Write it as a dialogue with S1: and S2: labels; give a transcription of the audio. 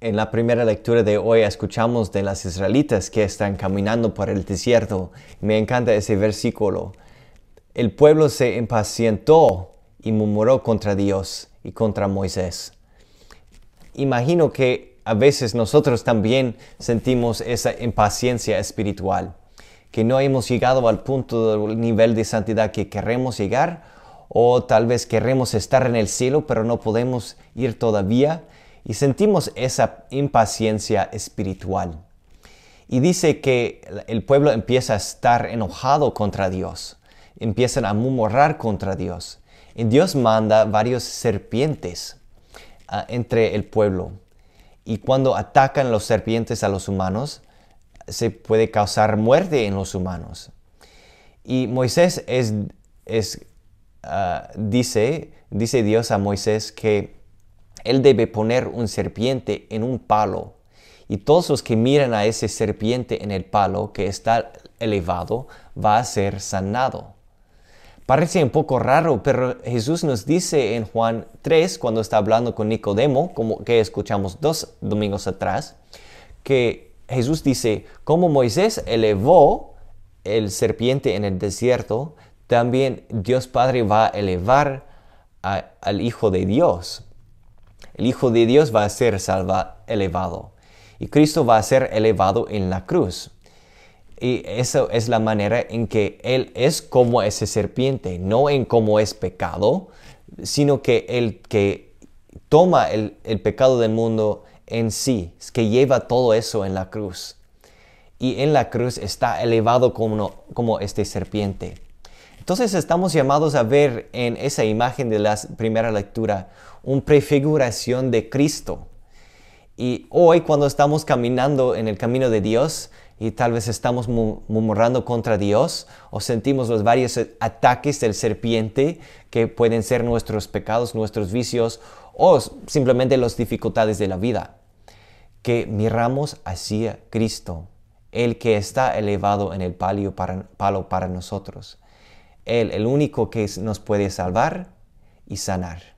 S1: En la primera lectura de hoy escuchamos de las israelitas que están caminando por el desierto. Me encanta ese versículo. El pueblo se impacientó y murmuró contra Dios y contra Moisés. Imagino que a veces nosotros también sentimos esa impaciencia espiritual, que no hemos llegado al punto del nivel de santidad que queremos llegar o tal vez queremos estar en el cielo pero no podemos ir todavía y sentimos esa impaciencia espiritual. Y dice que el pueblo empieza a estar enojado contra Dios, empiezan a murmurar contra Dios. Y Dios manda varios serpientes ah, entre el pueblo. Y cuando atacan los serpientes a los humanos, se puede causar muerte en los humanos. Y Moisés es, es ah, dice, dice Dios a Moisés que él debe poner un serpiente en un palo. Y todos los que miran a ese serpiente en el palo que está elevado va a ser sanado. Parece un poco raro, pero Jesús nos dice en Juan 3, cuando está hablando con Nicodemo, como que escuchamos dos domingos atrás, que Jesús dice, como Moisés elevó el serpiente en el desierto, también Dios Padre va a elevar al Hijo de Dios el Hijo de Dios va a ser salva, elevado y Cristo va a ser elevado en la cruz. Y eso es la manera en que Él es como ese serpiente, no en cómo es pecado, sino que Él que toma el, pecado del mundo en sí, que lleva todo eso en la cruz. Y en la cruz está elevado como, como este serpiente. Entonces estamos llamados a ver en esa imagen de la primera lectura una prefiguración de Cristo. Y hoy cuando estamos caminando en el camino de Dios y tal vez estamos murmurando contra Dios o sentimos los varios ataques del serpiente que pueden ser nuestros pecados, nuestros vicios o simplemente las dificultades de la vida, que miramos hacia Cristo, el que está elevado en el palio para, palo para nosotros él el único que nos puede salvar y sanar.